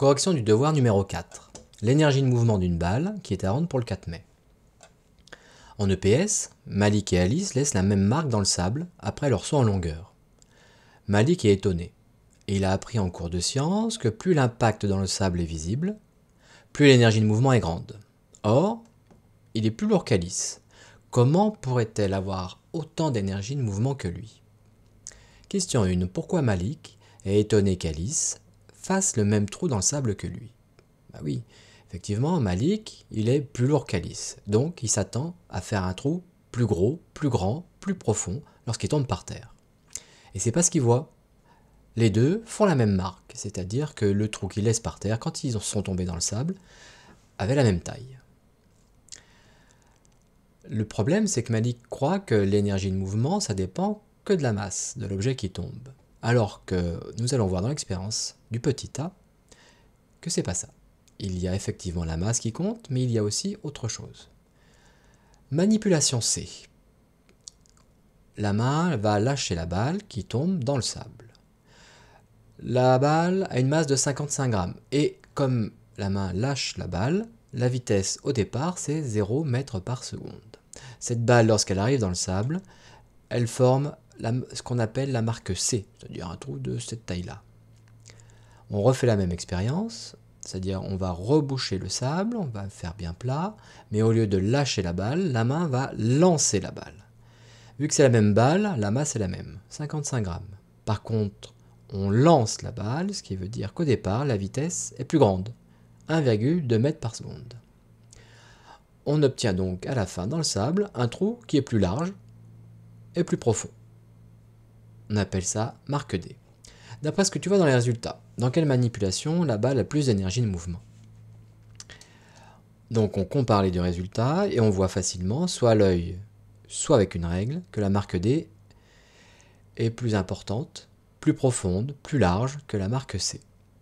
Correction du devoir numéro 4. L'énergie de mouvement d'une balle, qui est à rendre pour le 4 mai. En EPS, Malik et Alice laissent la même marque dans le sable après leur saut en longueur. Malik est étonné, il a appris en cours de science que plus l'impact dans le sable est visible, plus l'énergie de mouvement est grande. Or, il est plus lourd qu'Alice. Comment pourrait-elle avoir autant d'énergie de mouvement que lui Question 1. Pourquoi Malik est étonné qu'Alice fasse le même trou dans le sable que lui. Bah oui, effectivement, Malik, il est plus lourd qu'Alice, donc il s'attend à faire un trou plus gros, plus grand, plus profond lorsqu'il tombe par terre. Et c'est pas ce qu'il voit. Les deux font la même marque, c'est-à-dire que le trou qu'il laisse par terre quand ils sont tombés dans le sable avait la même taille. Le problème, c'est que Malik croit que l'énergie de mouvement, ça dépend que de la masse de l'objet qui tombe. Alors que nous allons voir dans l'expérience du petit a que c'est pas ça. Il y a effectivement la masse qui compte, mais il y a aussi autre chose. Manipulation C. La main va lâcher la balle qui tombe dans le sable. La balle a une masse de 55 grammes et comme la main lâche la balle, la vitesse au départ c'est 0 mètre par seconde. Cette balle, lorsqu'elle arrive dans le sable, elle forme ce qu'on appelle la marque C, c'est-à-dire un trou de cette taille-là. On refait la même expérience, c'est-à-dire on va reboucher le sable, on va faire bien plat, mais au lieu de lâcher la balle, la main va lancer la balle. Vu que c'est la même balle, la masse est la même, 55 grammes. Par contre, on lance la balle, ce qui veut dire qu'au départ, la vitesse est plus grande, 1,2 mètre par seconde. On obtient donc à la fin dans le sable un trou qui est plus large et plus profond on appelle ça marque D. D'après ce que tu vois dans les résultats, dans quelle manipulation la balle a plus d'énergie de mouvement Donc on compare les deux résultats et on voit facilement, soit à l'œil, soit avec une règle, que la marque D est plus importante, plus profonde, plus large que la marque C.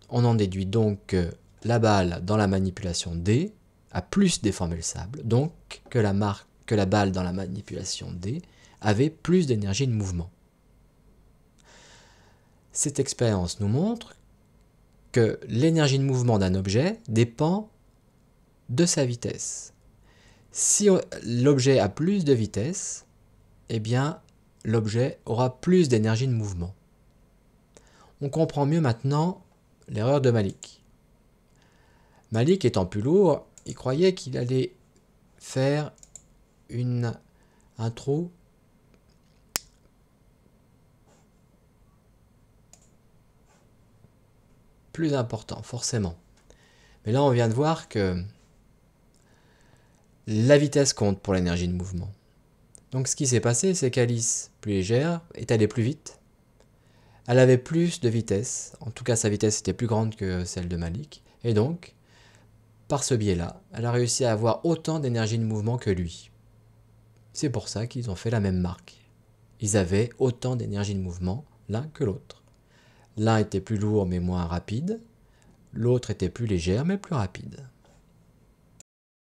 On en déduit donc que la balle dans la manipulation D a plus déformé le sable, donc que la, marque, que la balle dans la manipulation D avait plus d'énergie de mouvement. Cette expérience nous montre que l'énergie de mouvement d'un objet dépend de sa vitesse. Si l'objet a plus de vitesse, eh bien l'objet aura plus d'énergie de mouvement. On comprend mieux maintenant l'erreur de Malik. Malik étant plus lourd, il croyait qu'il allait faire une, un trou plus important, forcément. Mais là, on vient de voir que la vitesse compte pour l'énergie de mouvement. Donc ce qui s'est passé, c'est qu'Alice, plus légère, est allée plus vite. Elle avait plus de vitesse, en tout cas sa vitesse était plus grande que celle de Malik, et donc, par ce biais-là, elle a réussi à avoir autant d'énergie de mouvement que lui. C'est pour ça qu'ils ont fait la même marque. Ils avaient autant d'énergie de mouvement l'un que l'autre. L'un était plus lourd mais moins rapide, l'autre était plus légère mais plus rapide.